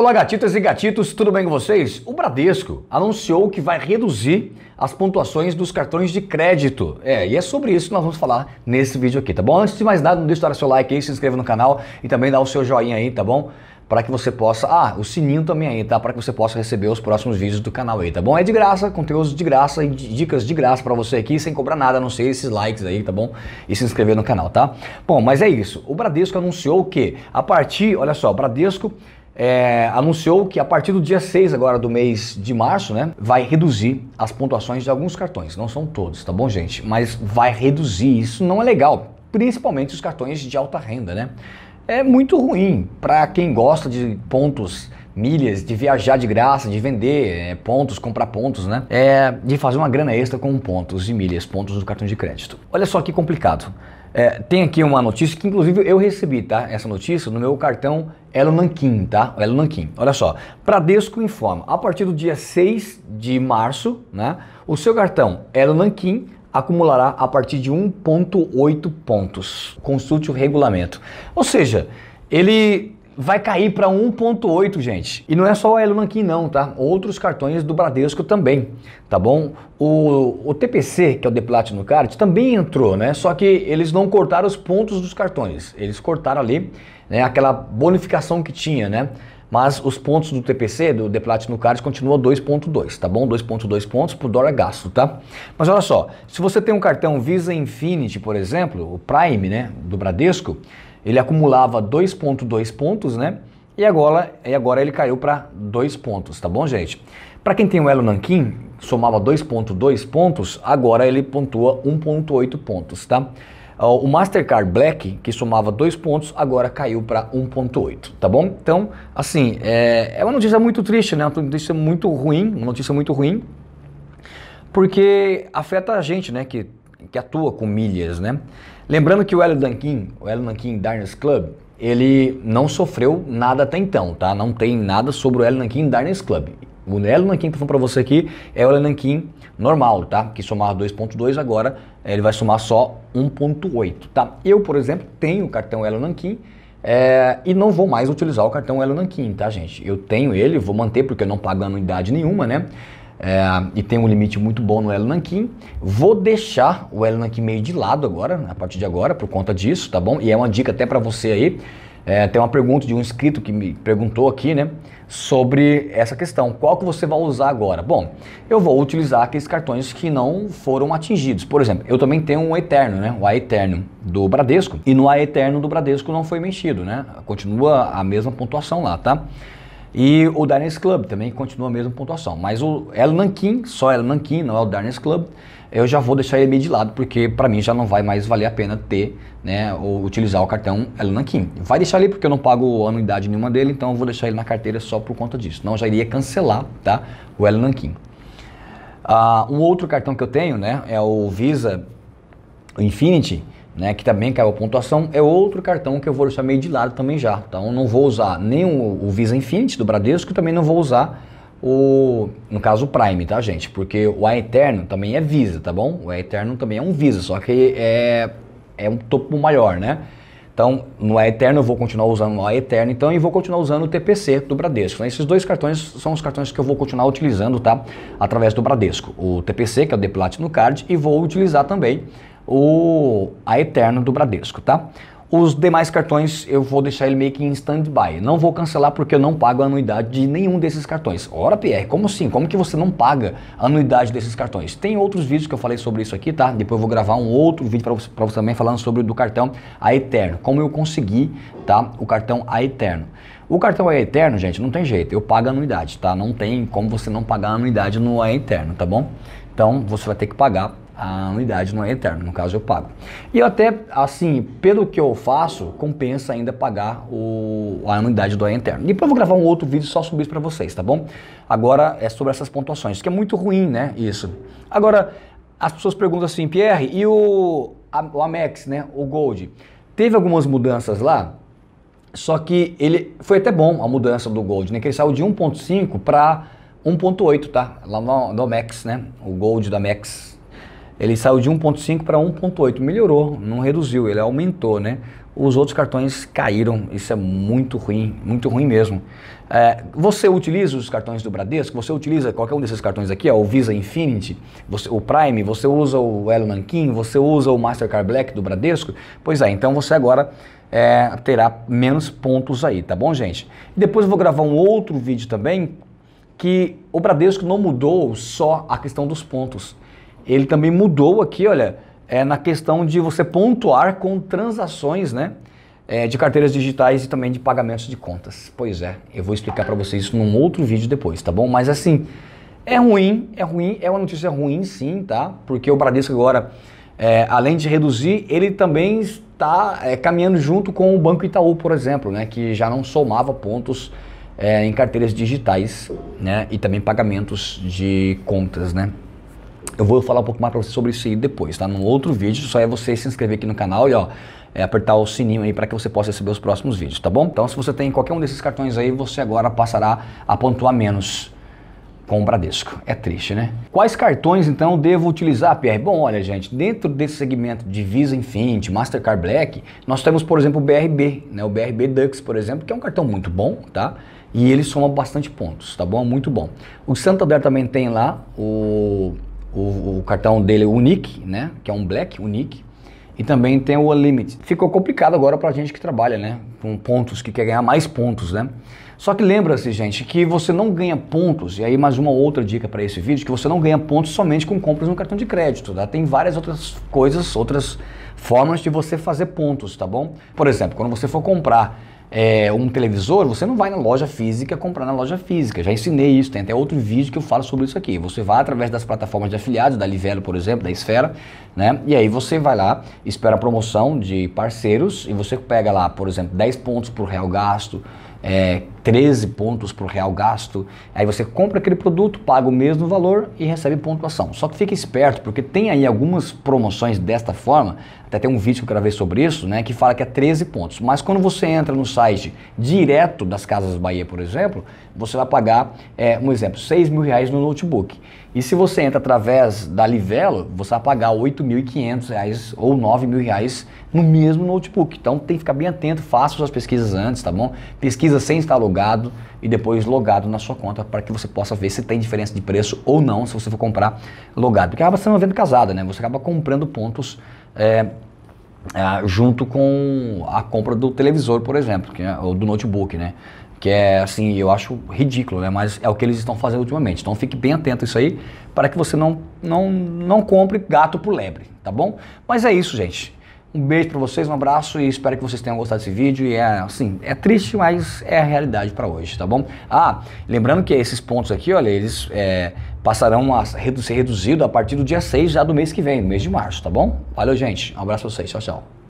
Olá, gatitas e gatitos, tudo bem com vocês? O Bradesco anunciou que vai reduzir as pontuações dos cartões de crédito. É, e é sobre isso que nós vamos falar nesse vídeo aqui, tá bom? Antes de mais nada, não deixe de dar seu like aí, se inscreva no canal e também dá o seu joinha aí, tá bom? Para que você possa. Ah, o sininho também aí, tá? Para que você possa receber os próximos vídeos do canal aí, tá bom? É de graça, conteúdo de graça e dicas de graça para você aqui, sem cobrar nada, a não ser esses likes aí, tá bom? E se inscrever no canal, tá? Bom, mas é isso. O Bradesco anunciou que a partir, olha só, Bradesco é, anunciou que a partir do dia 6 agora do mês de março, né, vai reduzir as pontuações de alguns cartões. Não são todos, tá bom, gente? Mas vai reduzir. Isso não é legal, principalmente os cartões de alta renda, né? É muito ruim para quem gosta de pontos milhas, de viajar de graça, de vender é, pontos, comprar pontos, né? É, de fazer uma grana extra com pontos e milhas, pontos do cartão de crédito. Olha só que complicado. É, tem aqui uma notícia que inclusive eu recebi, tá? Essa notícia no meu cartão Elo Nanquim, tá? Elo Nanquim. Olha só. Bradesco informa, a partir do dia 6 de março, né? O seu cartão Elo Nanquim acumulará a partir de 1.8 pontos. Consulte o regulamento. Ou seja, ele vai cair para 1.8, gente. E não é só o Elon aqui não, tá? Outros cartões do Bradesco também, tá bom? O, o TPC, que é o The Platinum Card, também entrou, né? Só que eles não cortaram os pontos dos cartões. Eles cortaram ali, né, aquela bonificação que tinha, né? Mas os pontos do TPC, do The Platinum Card, continua 2.2, tá bom? 2.2 pontos por dólar gasto, tá? Mas olha só, se você tem um cartão Visa Infinity, por exemplo, o Prime, né, do Bradesco, ele acumulava 2.2 pontos, né? E agora, e agora ele caiu para 2 pontos, tá bom, gente? Para quem tem o Elo Nankin, somava 2.2 pontos, agora ele pontua 1.8 pontos, tá? O Mastercard Black, que somava 2 pontos, agora caiu para 1,8, tá bom? Então, assim, é, é uma notícia muito triste, né? É uma notícia muito ruim, uma notícia muito ruim, porque afeta a gente, né? Que que atua com milhas, né? Lembrando que o Hélio Duncan, o Hélio Duncan Diners Club, ele não sofreu nada até então, tá? Não tem nada sobre o Hélio Duncan Diners Club. O Hélio Duncan que eu tô falando pra você aqui é o Hélio Duncan normal, tá? Que somar 2.2 agora, eh, ele vai somar só 1.8, tá? Eu, por exemplo, tenho o cartão Hélio Duncan é, e não vou mais utilizar o cartão Elo Nanquim, tá, gente? Eu tenho ele, vou manter porque eu não pago anuidade nenhuma, né? É, e tem um limite muito bom no Elo Nanquim. Vou deixar o Elo Nanquim meio de lado agora, a partir de agora, por conta disso, tá bom? E é uma dica até para você aí. É, tem uma pergunta de um inscrito que me perguntou aqui, né? Sobre essa questão. Qual que você vai usar agora? Bom, eu vou utilizar aqueles cartões que não foram atingidos. Por exemplo, eu também tenho um Eterno, né? O A Eterno do Bradesco. E no A Eterno do Bradesco não foi mexido, né? Continua a mesma pontuação lá, tá? E o Diners Club também continua a mesma pontuação. Mas o El Nankin, só El Nankin, não é o Diners Club, eu já vou deixar ele meio de lado, porque para mim já não vai mais valer a pena ter, né, ou utilizar o cartão El Nankin. Vai deixar ali porque eu não pago anuidade nenhuma dele, então eu vou deixar ele na carteira só por conta disso. Não, já iria cancelar, tá, o El Nankin. Uh, um outro cartão que eu tenho, né, é o Visa Infinity né, que também caiu a pontuação, é outro cartão que eu vou deixar meio de lado também já. Então não vou usar nem o, Visa Infinite do Bradesco, também não vou usar o, no caso, o Prime, tá, gente? Porque o A Eterno também é Visa, tá bom? O A Eterno também é um Visa, só que é, é um topo maior, né? Então, no A Eterno eu vou continuar usando o A Eterno, então, e vou continuar usando o TPC do Bradesco. Então, esses dois cartões são os cartões que eu vou continuar utilizando, tá? Através do Bradesco. O TPC, que é o Deplat Platinum card, e vou utilizar também o a Eterno do Bradesco, tá? Os demais cartões eu vou deixar ele meio que em stand-by. Não vou cancelar porque eu não pago anuidade de nenhum desses cartões. Ora, Pierre, como assim? Como que você não paga anuidade desses cartões? Tem outros vídeos que eu falei sobre isso aqui, tá? Depois eu vou gravar um outro vídeo para você, você, também falando sobre o do cartão A Eterno. Como eu consegui, tá? O cartão A Eterno. O cartão A Eterno, gente, não tem jeito. Eu pago anuidade, tá? Não tem como você não pagar anuidade no A Eterno, tá bom? Então, você vai ter que pagar a anuidade não é eterna, no caso eu pago. E eu até, assim, pelo que eu faço, compensa ainda pagar o, a anuidade do eterno. Depois eu vou gravar um outro vídeo só sobre isso para vocês, tá bom? Agora é sobre essas pontuações, que é muito ruim, né, isso. Agora, as pessoas perguntam assim, Pierre, e o, a, o Amex, né, o Gold, teve algumas mudanças lá? Só que ele foi até bom a mudança do Gold, né, que ele saiu de 1.5 para 1.8, tá? Lá no, no Amex, né, o Gold da Amex ele saiu de 1.5 para 1.8, melhorou, não reduziu, ele aumentou, né? Os outros cartões caíram, isso é muito ruim, muito ruim mesmo. É, você utiliza os cartões do Bradesco? Você utiliza qualquer um desses cartões aqui, ó, o Visa Infinity, você, o Prime, você usa o Elo Nankin, você usa o Mastercard Black do Bradesco? Pois é, então você agora é, terá menos pontos aí, tá bom, gente? Depois eu vou gravar um outro vídeo também que o Bradesco não mudou só a questão dos pontos ele também mudou aqui, olha, é, na questão de você pontuar com transações, né? É, de carteiras digitais e também de pagamentos de contas. Pois é, eu vou explicar para vocês isso num outro vídeo depois, tá bom? Mas assim, é ruim, é ruim, é uma notícia ruim sim, tá? Porque o Bradesco agora, é, além de reduzir, ele também está é, caminhando junto com o Banco Itaú, por exemplo, né? Que já não somava pontos é, em carteiras digitais, né? E também pagamentos de contas, né? Eu vou falar um pouco mais para você sobre isso aí depois, tá? Num outro vídeo, só é você se inscrever aqui no canal e ó, é apertar o sininho aí para que você possa receber os próximos vídeos, tá bom? Então, se você tem qualquer um desses cartões aí, você agora passará a pontuar menos com o Bradesco. É triste, né? Quais cartões então devo utilizar, Pierre? Bom, olha, gente, dentro desse segmento de Visa Infinity, Mastercard Black, nós temos, por exemplo, o BRB, né? O BRB Dux, por exemplo, que é um cartão muito bom, tá? E ele soma bastante pontos, tá bom? Muito bom. O Santander também tem lá o o, o cartão dele é Unique, né? Que é um Black Unique. E também tem o Unlimited. Ficou complicado agora para a gente que trabalha, né? Com pontos, que quer ganhar mais pontos, né? Só que lembra-se, gente, que você não ganha pontos, e aí mais uma outra dica para esse vídeo, que você não ganha pontos somente com compras no cartão de crédito, tá? Tem várias outras coisas, outras formas de você fazer pontos, tá bom? Por exemplo, quando você for comprar é, um televisor, você não vai na loja física comprar na loja física. Já ensinei isso, tem até outro vídeo que eu falo sobre isso aqui. Você vai através das plataformas de afiliados, da Livelo, por exemplo, da Esfera, né? E aí você vai lá, espera a promoção de parceiros e você pega lá, por exemplo, 10 pontos por real gasto, é, 13 pontos o real gasto. Aí você compra aquele produto, paga o mesmo valor e recebe pontuação. Só que fique esperto, porque tem aí algumas promoções desta forma, até tem um vídeo que eu gravei sobre isso, né, que fala que é 13 pontos. Mas quando você entra no site direto das Casas Bahia, por exemplo, você vai pagar, é, um exemplo, 6 mil reais no notebook. E se você entra através da Livelo, você vai pagar 8.500 reais ou 9 mil reais no mesmo notebook. Então tem que ficar bem atento, faça suas pesquisas antes, tá bom? Pesquisa sem estar logado e depois logado na sua conta para que você possa ver se tem diferença de preço ou não se você for comprar logado. Porque acaba sendo uma venda casada, né? Você acaba comprando pontos é, é, junto com a compra do televisor, por exemplo, que, é, ou do notebook, né? que é assim, eu acho ridículo, né? Mas é o que eles estão fazendo ultimamente. Então fique bem atento a isso aí, para que você não, não, não compre gato por lebre, tá bom? Mas é isso, gente. Um beijo para vocês, um abraço e espero que vocês tenham gostado desse vídeo. E é assim, é triste, mas é a realidade para hoje, tá bom? Ah, lembrando que esses pontos aqui, olha, eles é, passarão a ser reduzido a partir do dia 6 já do mês que vem, mês de março, tá bom? Valeu, gente. Um abraço pra vocês. Tchau, tchau.